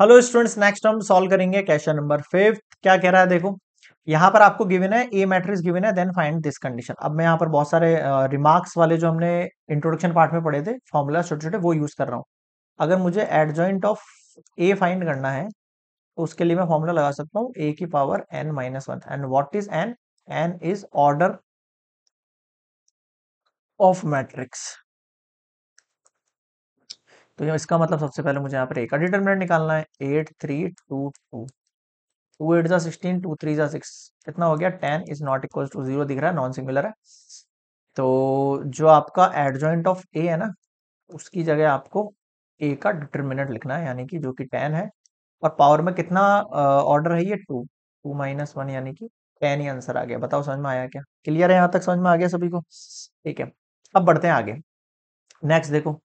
hello students next हम solve करेंगे question number fifth क्या कह रहा है देखो यहाँ पर आपको गिवन है ए मैट्रिक्स गिवन है देन फाइंड दिस कंडीशन अब मैं यहाँ पर बहुत सारे रिमार्क्स uh, वाले जो हमने इंट्रोडक्शन पार्ट में पढ़े थे फॉर्मूला छोटे छोटे वो यूज कर रहा हूँ अगर मुझे एडजॉइंट ऑफ ए फाइंड करना है तो उसके लिए मैं फॉर्मूला लगा सकता हूँ ए की power N minus one and what is N N is order of matrix तो इसका मतलब सबसे पहले मुझे यहाँ पर ए का डिटर्मिनेंट निकालना है eight three two two two eight जा सिक्सटीन टू थ्री जा सिक्स कितना हो गया ten is not equal to zero दिख रहा है नॉन सिंगुलर है तो जो आपका एडजॉइंट ऑफ ए है ना उसकी जगह आपको ए का डिटर्मिनेंट लिखना है यानी कि जो कि टेन है और पावर में कितना ऑर्डर है ये टू टू माइनस वन यानी कि टेन ही आंसर आ गया बताओ समझ में आया क्या क्लियर है यहाँ तक समझ में आ गया सभी को ठीक है अब बढ़ते हैं आगे नेक्स्ट देखो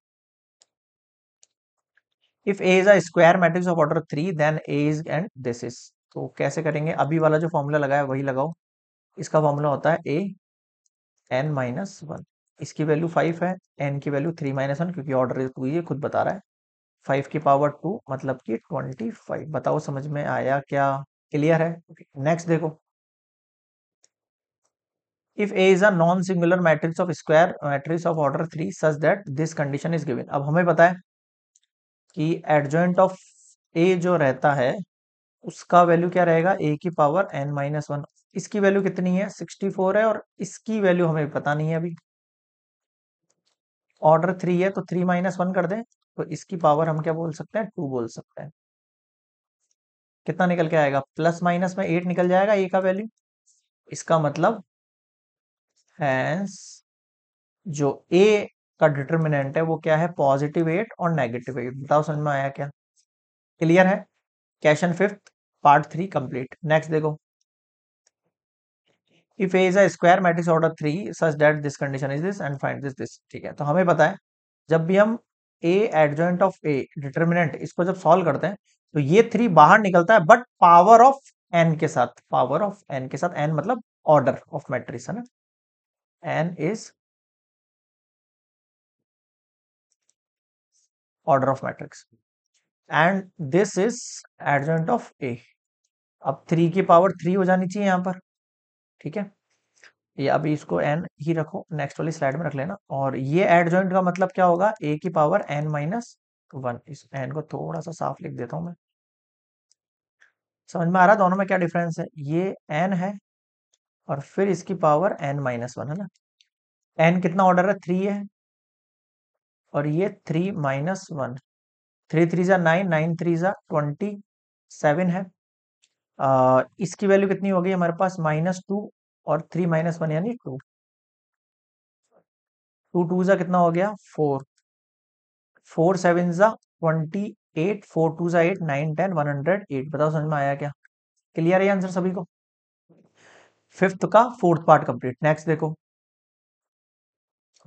if A is a square matrix of order three then A is and this is तो कैसे करेंगे अभी वाला जो फॉर्मूला लगाया वही लगाओ इसका फॉर्मूला होता है ए एन माइनस वन इसकी वैल्यू फाइव है एन की वैल्यू थ्री माइनस वन क्योंकि ऑर्डर टू ये खुद बता रहा है फाइव की पावर टू मतलब कि ट्वेंटी फाइव बताओ समझ में आया क्या क्लियर है नेक्स्ट देखो if A is a non singular matrix of square matrix of order three such that this condition is given अब हमें पता है कि एडजॉइंट ऑफ ए जो रहता है उसका वैल्यू क्या रहेगा ए की पावर एन माइनस वन इसकी वैल्यू कितनी है सिक्सटी फोर है और इसकी वैल्यू हमें पता नहीं है अभी ऑर्डर थ्री है तो थ्री माइनस वन कर दें तो इसकी पावर हम क्या बोल सकते हैं टू बोल सकते हैं कितना निकल के आएगा प्लस माइनस में एट निकल जाएगा ए का वैल्यू इसका मतलब हैंस जो ए का डिटर्मिनेंट है वो क्या है पॉजिटिव एट और नेगेटिव एट बताओ समझ में आया क्या क्लियर है question fifth part three complete next देखो if A is a square matrix order three such that this condition is this and find this this ठीक है तो हमें पता है जब भी हम A adjoint of A determinant इसको जब सॉल्व करते हैं तो ये थ्री बाहर निकलता है बट पावर ऑफ एन के साथ पावर ऑफ एन के साथ एन मतलब ऑर्डर ऑफ मैट्रिक्स है ना N is order of matrix and this is adjoint of A अब थ्री की पावर थ्री हो जानी चाहिए यहाँ पर ठीक है ये अभी इसको एन ही रखो नेक्स्ट वाली स्लाइड में रख लेना और ये एड जॉइंट का मतलब क्या होगा ए की पावर एन माइनस वन इस एन को थोड़ा सा साफ लिख देता हूं मैं समझ में आ रहा दोनों में क्या डिफरेंस है ये एन है और फिर इसकी पावर एन माइनस वन है ना एन कितना ऑर्डर है थ्री है और ये three minus one three three ज़ा नाइन नाइन थ्री ज़ा ट्वेंटी सेवन है आ, इसकी वैल्यू कितनी हो गई हमारे पास माइनस टू और थ्री माइनस वन यानी टू टू टू ज़ा कितना हो गया फोर फोर सेवन ज़ा ट्वेंटी एट फोर टू ज़ा eight nine ten one hundred eight बताओ समझ में आया क्या क्लियर है आंसर सभी को फिफ्थ का फोर्थ पार्ट कंप्लीट नेक्स्ट देखो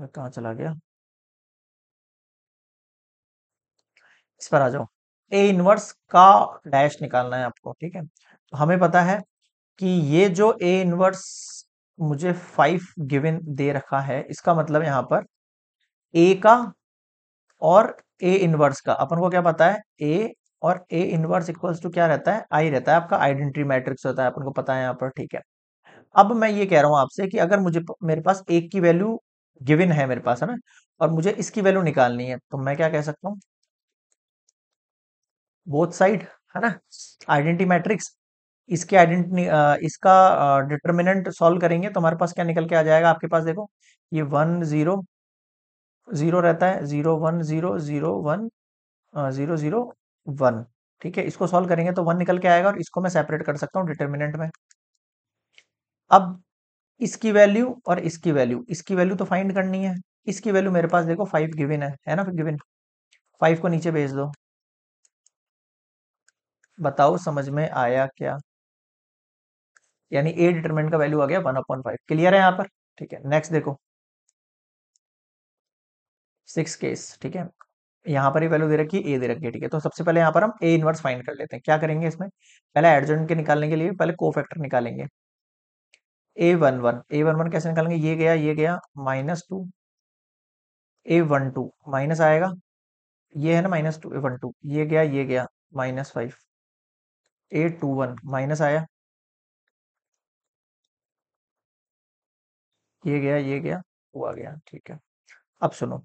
कहा चला गया इस पर आ जाओ ए इनवर्स का डैश निकालना है आपको ठीक है तो हमें पता है कि ये जो ए इनवर्स मुझे फाइव गिवन दे रखा है इसका मतलब यहाँ पर ए का और ए इनवर्स का अपन को क्या पता है ए और ए इनवर्स इक्वल्स टू क्या रहता है आई रहता है आपका आइडेंटिटी मैट्रिक्स होता है अपन को पता है यहाँ पर ठीक है अब मैं ये कह रहा हूं आपसे कि अगर मुझे मेरे पास एक की वैल्यू गिवन है मेरे पास है ना और मुझे इसकी वैल्यू निकालनी है तो मैं क्या कह सकता हूँ बोथ साइड है ना आइडेंटी मैट्रिक्स इसके आइडेंटिटी इसका डिटर्मिनेंट सॉल्व करेंगे तो हमारे पास क्या निकल के आ जाएगा आपके पास देखो ये वन जीरो जीरो रहता है zero one zero zero one zero zero one ठीक है इसको सॉल्व करेंगे तो वन निकल के आएगा और इसको मैं सेपरेट कर सकता हूँ डिटर्मिनेंट में अब इसकी वैल्यू और इसकी वैल्यू इसकी वैल्यू तो फाइंड करनी है इसकी वैल्यू मेरे पास देखो फाइव गिविन है है ना गिविन फाइव को नीचे भेज दो बताओ समझ में आया क्या यानी ए डिटरमिनेंट का वैल्यू आ गया वन अपॉइंट फाइव क्लियर है यहाँ पर ठीक है नेक्स्ट देखो सिक्स केस ठीक है यहां पर ही वैल्यू दे रखी ए दे रखी है ठीक है तो सबसे पहले यहाँ पर हम ए इनवर्स फाइंड कर लेते हैं क्या करेंगे इसमें पहले एडजेंट के निकालने के लिए पहले को फैक्टर निकालेंगे A one one A one one कैसे निकालेंगे ये गया ये गया minus two A one two minus आएगा ये है ना minus two A one two ये गया ये गया minus five eight two one minus आया ये गया ये गया वो आ गया ठीक है अब सुनो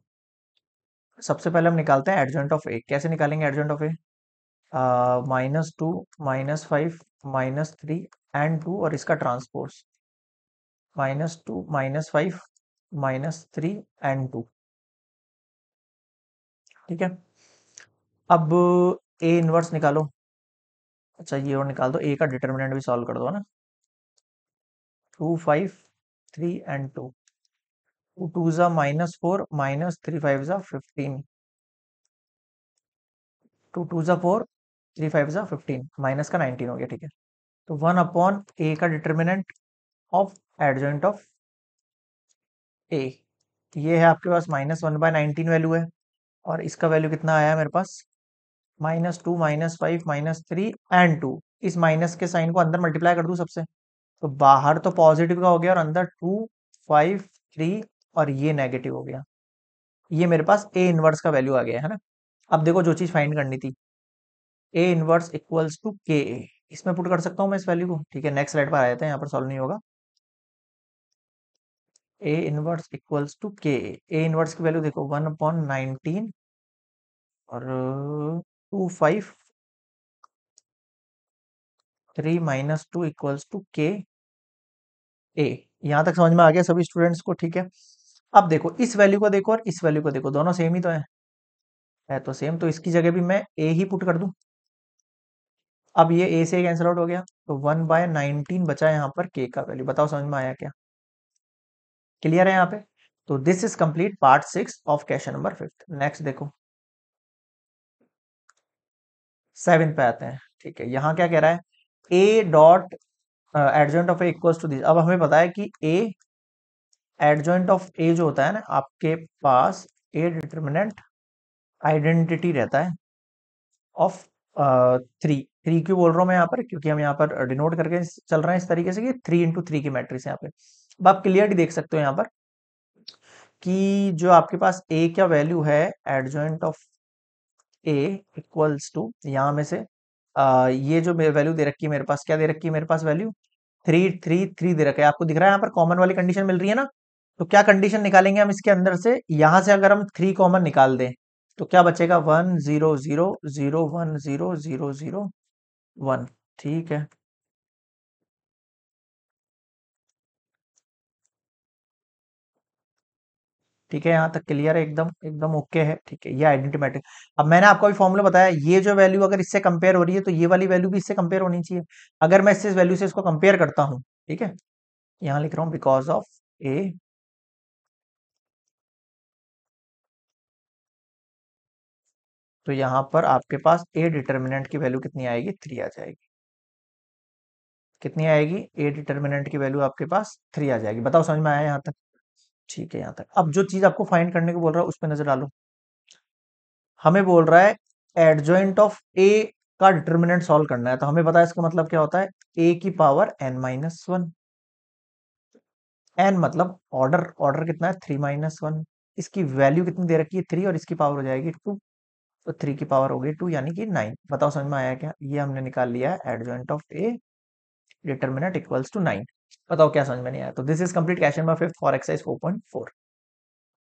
सबसे पहले हम निकालते हैं एडजेंट ऑफ ए कैसे निकालेंगे adjoint of A minus two minus five minus three and two और इसका transpose minus two minus five minus three and two ठीक है अब ए इनवर्स निकालो अच्छा ये और निकाल दो ए का डिटर्मिनेंट भी सॉल्व कर दो ना two five three and two two two ज़ा minus four minus three five ज़ा फिफ्टीन टू टू ज़ा फोर थ्री फाइव ज़ा फिफ्टीन माइनस का नाइनटीन हो गया ठीक है तो वन अपॉन ए का determinant of adjoint of A ये है आपके पास minus one by nineteen value है और इसका वैल्यू कितना आया है मेरे पास minus two minus five minus three and to इस माइनस के साइन को अंदर मल्टीप्लाई कर दू सबसे तो बाहर तो पॉजिटिव का हो गया और अंदर टू फाइव थ्री और ये नेगेटिव हो गया ये मेरे पास ए इनवर्स का वैल्यू आ गया है ना अब देखो जो चीज फाइंड करनी थी A inverse equals to K ए इसमें पुट कर सकता हूं मैं इस वैल्यू को ठीक है नेक्स्ट स्लाइड पर आ जाते हैं यहाँ पर सॉल्व नहीं होगा A inverse equals to K A inverse की वैल्यू देखो वन अपॉन नाइनटीन और two five three minus two equals to K A यहां तक समझ में आ गया सभी स्टूडेंट्स को ठीक है अब देखो इस वैल्यू को देखो और इस वैल्यू को देखो दोनों सेम ही तो है है तो सेम तो इसकी जगह भी मैं ए ही पुट कर दूं अब ये ए से कैंसिल आउट हो गया तो वन बाय नाइनटीन बचा यहाँ पर के का वैल्यू बताओ समझ में आया क्या क्लियर है यहाँ पे तो this is complete part six of question number fifth next देखो सेवन पे आते हैं ठीक है यहाँ क्या कह रहा है A dot adjoint of equal to this अब हमें पता है कि ए एडजॉइंट ऑफ ए जो होता है ना आपके पास ए डिटर्मिनेंट आइडेंटिटी रहता है ऑफ थ्री थ्री क्यों बोल रहा हूँ मैं यहाँ पर क्योंकि हम यहाँ पर डिनोट करके चल रहे हैं इस तरीके से कि थ्री इंटू थ्री की मैट्रिक्स यहाँ पे अब आप क्लियरली देख सकते हो यहाँ पर कि जो आपके पास ए क्या वैल्यू है adjoint of A equals to यहाँ में से आ, ये जो वैल्यू दे रखी है मेरे पास क्या दे रखी है मेरे पास वैल्यू थ्री थ्री थ्री दे रखा है आपको दिख रहा है यहाँ पर कॉमन वाली कंडीशन मिल रही है ना तो क्या कंडीशन निकालेंगे हम इसके अंदर से यहां से अगर हम थ्री कॉमन निकाल दें तो क्या बचेगा one zero zero zero one zero zero zero one ठीक है ठीक है यहाँ तक क्लियर है एकदम एकदम ओके है ठीक है ये आइडेंटी मैट्रिक्स अब मैंने आपको अभी फॉर्मूला बताया ये जो वैल्यू अगर इससे कंपेयर हो रही है तो ये वाली वैल्यू भी इससे कंपेयर होनी चाहिए अगर मैं इससे इस वैल्यू से इसको कंपेयर करता हूँ ठीक है यहाँ लिख रहा हूँ बिकॉज ऑफ ए तो यहां पर आपके पास ए डिटर्मिनेंट की वैल्यू कितनी आएगी थ्री आ जाएगी कितनी आएगी ए डिटर्मिनेंट की वैल्यू आपके पास थ्री आ जाएगी बताओ समझ में आया यहाँ तक ठीक है यहाँ तक अब जो चीज आपको फाइंड करने को बोल रहा है उस पर नजर डालो हमें बोल रहा है एडजॉइंट ऑफ ए का डिटर्मिनेंट सॉल्व करना है तो हमें बताया इसका मतलब क्या होता है ए की power N minus one N मतलब ऑर्डर ऑर्डर कितना है थ्री माइनस वन इसकी वैल्यू कितनी दे रखी है थ्री और इसकी पावर हो जाएगी टू तो थ्री की पावर होगी टू यानी कि नाइन बताओ समझ में आया क्या ये हमने निकाल लिया है adjoint of A determinant equals to nine बताओ क्या समझ में नहीं आया तो this is complete question number fifth for exercise four point four